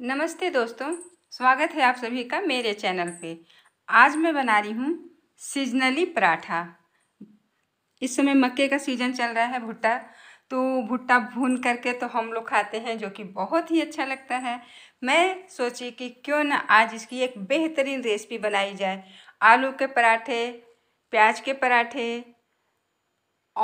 नमस्ते दोस्तों स्वागत है आप सभी का मेरे चैनल पे आज मैं बना रही हूँ सीजनली पराठा इस समय मक्के का सीज़न चल रहा है भुट्टा तो भुट्टा भून करके तो हम लोग खाते हैं जो कि बहुत ही अच्छा लगता है मैं सोची कि क्यों ना आज इसकी एक बेहतरीन रेसिपी बनाई जाए आलू के पराठे प्याज के पराठे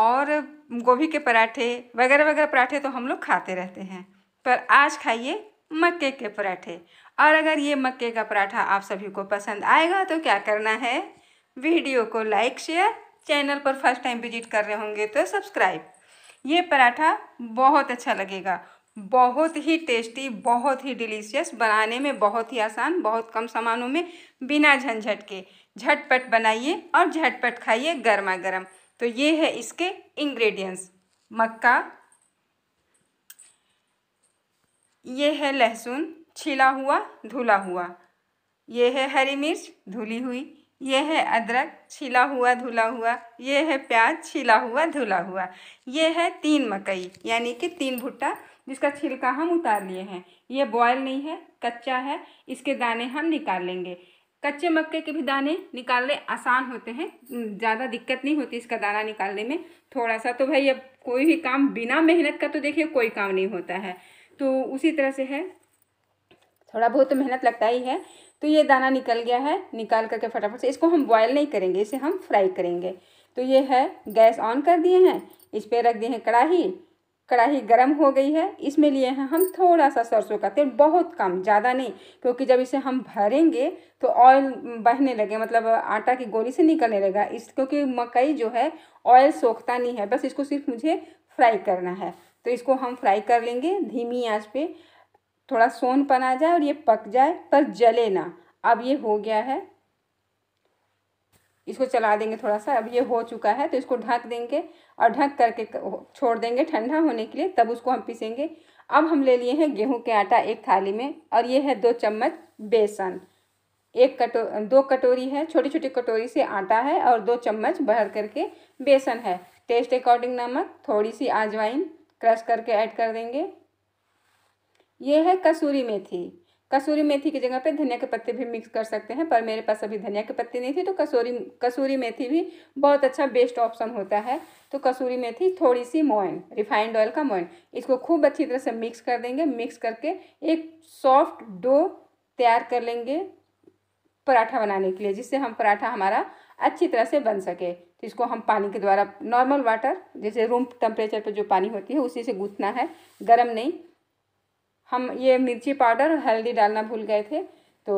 और गोभी के पराठे वगैरह वगैरह पराठे तो हम लोग खाते रहते हैं पर आज खाइए मक्के के पराठे और अगर ये मक्के का पराठा आप सभी को पसंद आएगा तो क्या करना है वीडियो को लाइक शेयर चैनल पर फर्स्ट टाइम विजिट कर रहे होंगे तो सब्सक्राइब ये पराठा बहुत अच्छा लगेगा बहुत ही टेस्टी बहुत ही डिलीशियस बनाने में बहुत ही आसान बहुत कम सामानों में बिना झंझट के झटपट बनाइए और झटपट खाइए गर्मा गर्म तो ये है इसके इंग्रेडिएंट्स मक्का ये है लहसुन छिला हुआ धुला हुआ ये है हरी मिर्च धुली हुई ये है अदरक छिला हुआ धुला हुआ ये है प्याज छिला हुआ धुला हुआ ये है तीन मकई यानी कि तीन भुट्टा जिसका छिलका हम उतार लिए हैं ये बॉयल नहीं है कच्चा है इसके दाने हम निकाल लेंगे कच्चे मक्के के भी दाने निकालने आसान होते हैं ज़्यादा दिक्कत नहीं होती इसका दाना निकालने में थोड़ा सा तो भाई अब कोई भी काम बिना मेहनत का तो देखिए कोई काम नहीं होता है तो उसी तरह से है थोड़ा बहुत तो मेहनत लगता ही है तो ये दाना निकल गया है निकाल करके फटाफट से इसको हम बॉयल नहीं करेंगे इसे हम फ्राई करेंगे तो ये है गैस ऑन कर दिए हैं इस पर रख दिए हैं कढ़ाही कढ़ाही गर्म हो गई है इसमें लिए हैं हम थोड़ा सा सरसों का तेल बहुत कम ज़्यादा नहीं क्योंकि जब इसे हम भरेंगे तो ऑयल बहने लगे मतलब आटा की गोली से निकलने लगा इस क्योंकि मकई जो है ऑयल सोखता नहीं है बस इसको सिर्फ मुझे फ्राई करना है तो इसको हम फ्राई कर लेंगे धीमी आंच पे थोड़ा सोनपन आ जाए और ये पक जाए पर जले ना अब ये हो गया है इसको चला देंगे थोड़ा सा अब ये हो चुका है तो इसको ढक देंगे और ढक करके छोड़ देंगे ठंडा होने के लिए तब उसको हम पीसेंगे अब हम ले लिए हैं गेहूं के आटा एक थाली में और ये है दो चम्मच बेसन एक कटो दो कटोरी है छोटी छोटी कटोरी से आटा है और दो चम्मच भर करके बेसन है टेस्ट अकॉर्डिंग नमक थोड़ी सी आजवाइन क्रश करके ऐड कर देंगे ये है कसूरी मेथी कसूरी मेथी की जगह पे धनिया के पत्ते भी मिक्स कर सकते हैं पर मेरे पास अभी धनिया के पत्ते नहीं थे तो कसूरी कसूरी मेथी भी बहुत अच्छा बेस्ट ऑप्शन होता है तो कसूरी मेथी थोड़ी सी मोइन रिफाइंड ऑयल का मोइन इसको खूब अच्छी तरह से मिक्स कर देंगे मिक्स करके एक सॉफ्ट डो तैयार कर लेंगे पराठा बनाने के लिए जिससे हम पराठा हमारा अच्छी तरह से बन सके तो इसको हम पानी के द्वारा नॉर्मल वाटर जैसे रूम टेम्परेचर पर जो पानी होती है उसी से गूँथना है गर्म नहीं हम ये मिर्ची पाउडर और हल्दी डालना भूल गए थे तो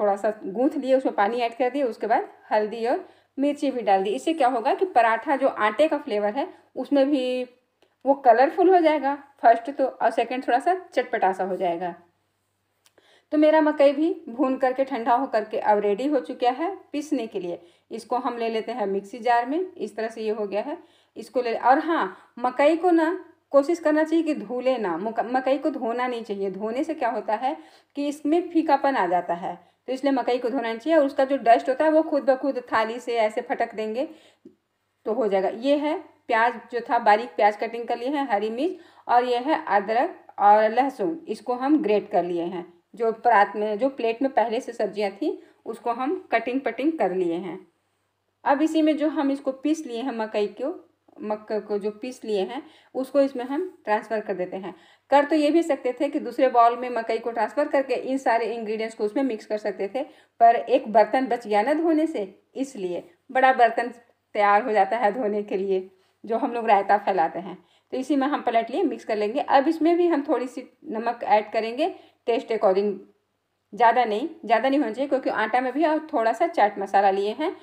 थोड़ा सा गूँथ लिए उसमें पानी ऐड कर दिए उसके बाद हल्दी और मिर्ची भी डाल दी इससे क्या होगा कि पराठा जो आटे का फ्लेवर है उसमें भी वो कलरफुल हो जाएगा फर्स्ट तो और सेकंड थोड़ा सा चटपटा सा हो जाएगा तो मेरा मकई भी भून करके ठंडा होकर के अब रेडी हो चुका है पीसने के लिए इसको हम ले लेते हैं मिक्सी जार में इस तरह से ये हो गया है इसको ले और हाँ मकई को ना कोशिश करना चाहिए कि धुले ना मकई को धोना नहीं चाहिए धोने से क्या होता है कि इसमें फीकापन आ जाता है तो इसलिए मकई को धोना चाहिए और उसका जो डस्ट होता है वो खुद ब खुद थाली से ऐसे फटक देंगे तो हो जाएगा ये है प्याज जो था बारीक प्याज कटिंग कर लिए हैं हरी मिर्च और ये है अदरक और लहसुन इसको हम ग्रेट कर लिए हैं जो परात में जो प्लेट में पहले से सब्जियां थी उसको हम कटिंग पटिंग कर लिए हैं अब इसी में जो हम इसको पीस लिए हैं मकई को मक्के को जो पीस लिए हैं उसको इसमें हम ट्रांसफ़र कर देते हैं कर तो ये भी सकते थे कि दूसरे बॉल में मकई को ट्रांसफ़र करके इन सारे इंग्रेडिएंट्स को उसमें मिक्स कर सकते थे पर एक बर्तन बच गया ना धोने से इसलिए बड़ा बर्तन तैयार हो जाता है धोने के लिए जो हम लोग रायता फैलाते हैं तो इसी में हम पलट लिए मिक्स कर लेंगे अब इसमें भी हम थोड़ी सी नमक ऐड करेंगे टेस्ट अकॉर्डिंग ज़्यादा नहीं ज़्यादा नहीं होना चाहिए क्योंकि आटा में भी और थोड़ा सा चाट मसाला लिए हैं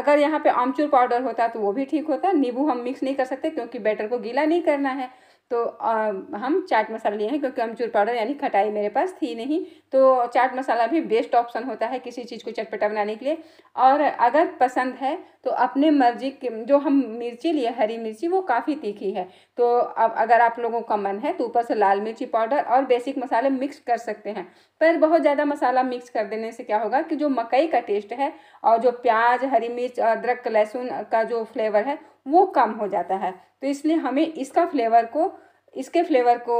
अगर यहाँ पे आमचूर पाउडर होता तो वो भी ठीक होता नींबू हम मिक्स नहीं कर सकते क्योंकि बैटर को गीला नहीं करना है तो आ, हम चाट मसाला लिए हैं क्योंकि अमचूर पाउडर यानी खटाई मेरे पास थी नहीं तो चाट मसाला भी बेस्ट ऑप्शन होता है किसी चीज़ को चटपटा बनाने के लिए और अगर पसंद है तो अपने मर्जी के जो हम मिर्ची लिए हरी मिर्ची वो काफ़ी तीखी है तो अब अगर आप लोगों का मन है तो ऊपर से लाल मिर्ची पाउडर और बेसिक मसाले मिक्स कर सकते हैं पर बहुत ज़्यादा मसाला मिक्स कर देने से क्या होगा कि जो मकई का टेस्ट है और जो प्याज हरी मिर्च मिर्च अदरक लहसुन का जो फ्लेवर है वो कम हो जाता है तो इसलिए हमें इसका फ्लेवर को इसके फ्लेवर को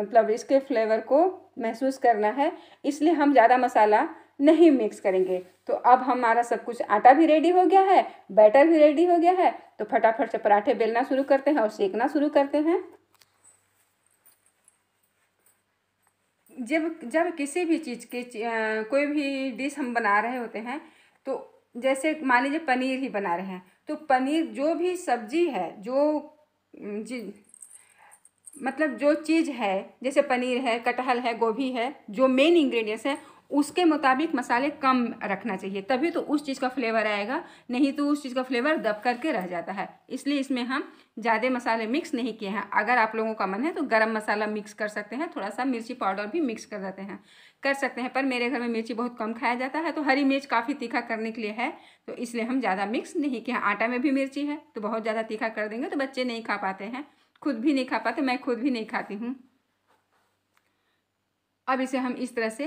मतलब इसके फ्लेवर को महसूस करना है इसलिए हम ज़्यादा मसाला नहीं मिक्स करेंगे तो अब हमारा सब कुछ आटा भी रेडी हो गया है बैटर भी रेडी हो गया है तो फटाफट से पराठे बेलना शुरू करते हैं और सेकना शुरू करते हैं जब जब किसी भी चीज़ के कोई भी डिश हम बना रहे होते हैं जैसे मान लीजिए पनीर ही बना रहे हैं तो पनीर जो भी सब्जी है जो जी मतलब जो चीज़ है जैसे पनीर है कटहल है गोभी है जो मेन इंग्रेडिएंट्स हैं उसके मुताबिक मसाले कम रखना चाहिए तभी तो उस चीज़ का फ्लेवर आएगा नहीं तो उस चीज़ का फ्लेवर दब करके रह जाता है इसलिए इसमें हम ज़्यादा मसाले मिक्स नहीं किए हैं अगर आप लोगों का मन है तो गरम मसाला मिक्स कर सकते हैं थोड़ा सा मिर्ची पाउडर भी मिक्स कर देते हैं कर सकते हैं पर मेरे घर में मिर्ची बहुत कम खाया जाता है तो हरी मिर्च काफ़ी तीखा करने के लिए है तो इसलिए हम ज़्यादा मिक्स नहीं किए हैं आटा में भी मिर्ची है तो बहुत ज़्यादा तीखा कर देंगे तो बच्चे नहीं खा पाते हैं खुद भी नहीं खा पाते मैं खुद भी नहीं खाती हूँ अब इसे हम इस तरह से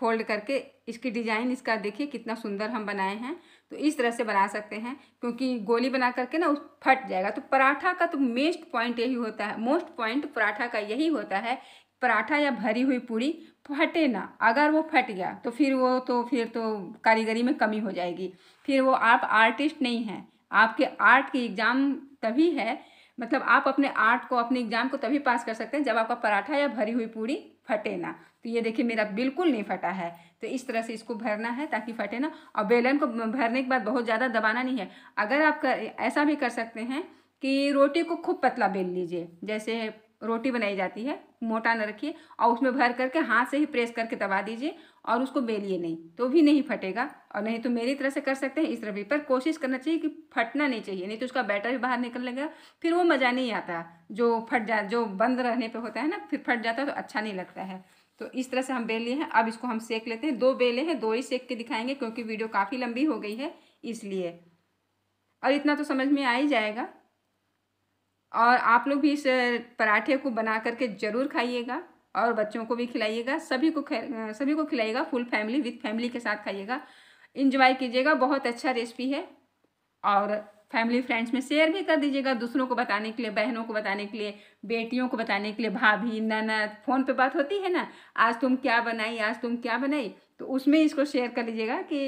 फोल्ड करके इसकी डिज़ाइन इसका देखिए कितना सुंदर हम बनाए हैं तो इस तरह से बना सकते हैं क्योंकि गोली बना करके ना उस फट जाएगा तो पराठा का तो मेस्ट पॉइंट यही होता है मोस्ट पॉइंट पराठा का यही होता है पराठा या भरी हुई पूड़ी फटे ना अगर वो फट गया तो फिर वो तो फिर तो कारीगरी में कमी हो जाएगी फिर वो आप आर्टिस्ट नहीं हैं आपके आर्ट की एग्ज़ाम तभी है मतलब आप अपने आर्ट को अपने एग्ज़ाम को तभी पास कर सकते हैं जब आपका पराठा या भरी हुई पूड़ी फटे ना तो ये देखिए मेरा बिल्कुल नहीं फटा है तो इस तरह से इसको भरना है ताकि फटे ना और बेलन को भरने के बाद बहुत ज़्यादा दबाना नहीं है अगर आप कर, ऐसा भी कर सकते हैं कि रोटी को खूब पतला बेल लीजिए जैसे रोटी बनाई जाती है मोटा न रखिए और उसमें भर करके हाथ से ही प्रेस करके दबा दीजिए और उसको बेलिए नहीं तो भी नहीं फटेगा और नहीं तो मेरी तरह से कर सकते हैं इस तरह भी पर कोशिश करना चाहिए कि फटना नहीं चाहिए नहीं तो उसका बैटर भी बाहर निकल लेगा फिर वो मज़ा नहीं आता जो फट जा जो बंद रहने पर होता है ना फिर फट जाता है तो अच्छा नहीं लगता है तो इस तरह से हम बेल लिए हैं अब इसको हम सेक लेते हैं दो बेले हैं दो ही सेक के दिखाएंगे क्योंकि वीडियो काफ़ी लंबी हो गई है इसलिए और इतना तो समझ में आ ही जाएगा और आप लोग भी इस पराठे को बना करके ज़रूर खाइएगा और बच्चों को भी खिलाइएगा सभी को सभी को खिलाइएगा फुल फैमिली विथ फैमिली के साथ खाइएगा इंजॉय कीजिएगा बहुत अच्छा रेसिपी है और फैमिली फ्रेंड्स में शेयर भी कर दीजिएगा दूसरों को बताने के लिए बहनों को बताने के लिए बेटियों को बताने के लिए भाभी ननद फ़ोन पे बात होती है ना आज तुम क्या बनाई आज तुम क्या बनाई तो उसमें इसको शेयर कर लीजिएगा कि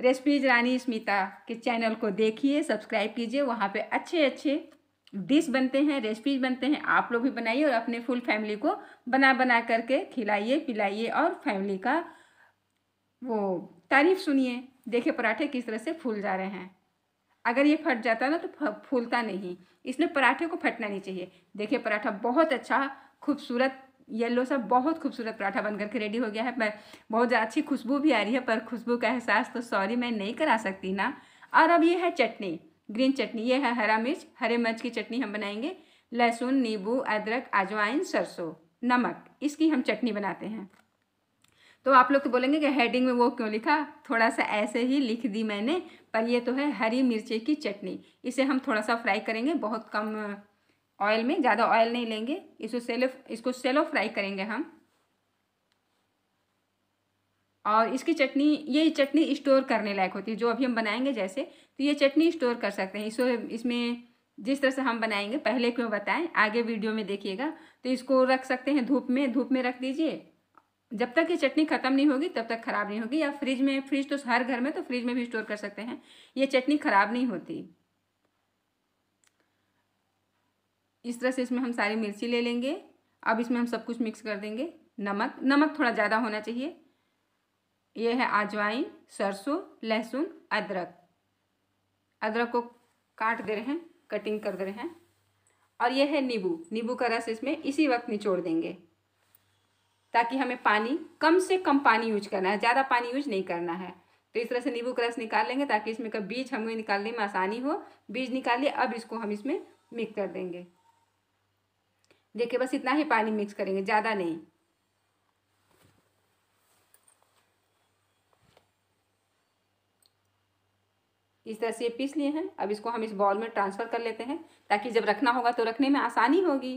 रेसिपीज रानी स्मिता के चैनल को देखिए सब्सक्राइब कीजिए वहाँ पर अच्छे अच्छे डिश बनते हैं रेसिपीज बनते हैं आप लोग भी बनाइए और अपने फुल फैमिली को बना बना करके खिलाइए पिलाइए और फैमिली का वो तारीफ सुनिए देखे पराठे किस तरह से फूल जा रहे हैं अगर ये फट जाता ना तो फूलता नहीं इसलिए पराठे को फटना नहीं चाहिए देखिए पराठा बहुत अच्छा खूबसूरत येलो सा बहुत खूबसूरत पराठा बनकर के रेडी हो गया है मैं बहुत ज़्यादा अच्छी खुशबू भी आ रही है पर खुशबू का एहसास तो सॉरी मैं नहीं करा सकती ना और अब ये है चटनी ग्रीन चटनी ये है हरा मिर्च हरे मिर्च की चटनी हम बनाएंगे लहसुन नींबू अदरक अजवाइन सरसों नमक इसकी हम चटनी बनाते हैं तो आप लोग तो बोलेंगे कि हेडिंग में वो क्यों लिखा थोड़ा सा ऐसे ही लिख दी मैंने पर ये तो है हरी मिर्चे की चटनी इसे हम थोड़ा सा फ्राई करेंगे बहुत कम ऑयल में ज़्यादा ऑयल नहीं लेंगे इसको सेलो इसको सेलो फ्राई करेंगे हम और इसकी चटनी ये चटनी स्टोर करने लायक होती है जो अभी हम बनाएंगे जैसे तो ये चटनी स्टोर कर सकते हैं इसको इसमें जिस तरह से हम बनाएंगे पहले क्यों बताएं आगे वीडियो में देखिएगा तो इसको रख सकते हैं धूप में धूप में रख दीजिए जब तक ये चटनी ख़त्म नहीं होगी तब तक ख़राब नहीं होगी या फ्रिज में फ्रिज तो हर घर में तो फ्रिज में भी स्टोर कर सकते हैं ये चटनी ख़राब नहीं होती इस तरह से इसमें हम सारी मिर्ची ले लेंगे अब इसमें हम सब कुछ मिक्स कर देंगे नमक नमक थोड़ा ज़्यादा होना चाहिए यह है अजवाइन सरसों लहसुन अदरक अदरक को काट दे रहे हैं कटिंग कर दे रहे हैं और यह है नींबू नींबू का रस इसमें इसी वक्त निचोड़ देंगे ताकि हमें पानी कम से कम पानी यूज करना है ज़्यादा पानी यूज नहीं करना है तो इस तरह से नींबू का रस निकाल लेंगे ताकि इसमें का बीज हमें निकालने में आसानी हो बीज निकाल अब इसको हम इसमें मिक्स कर देंगे देखिए बस इतना ही पानी मिक्स करेंगे ज़्यादा नहीं इस तरह से ये पीस लिए हैं अब इसको हम इस बॉल में ट्रांसफ़र कर लेते हैं ताकि जब रखना होगा तो रखने में आसानी होगी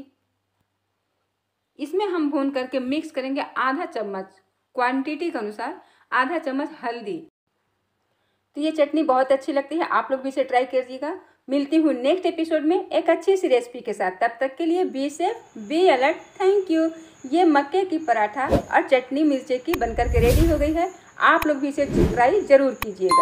इसमें हम भून करके मिक्स करेंगे आधा चम्मच क्वांटिटी के अनुसार आधा चम्मच हल्दी तो ये चटनी बहुत अच्छी लगती है आप लोग भी इसे ट्राई करिएगा मिलती हूँ नेक्स्ट एपिसोड में एक अच्छी सी रेसिपी के साथ तब तक के लिए be safe be alert thank you ये मक्के की पराठा और चटनी मिर्चे की बनकर के रेडी हो गई है आप लोग भी इसे ट्राई ज़रूर कीजिएगा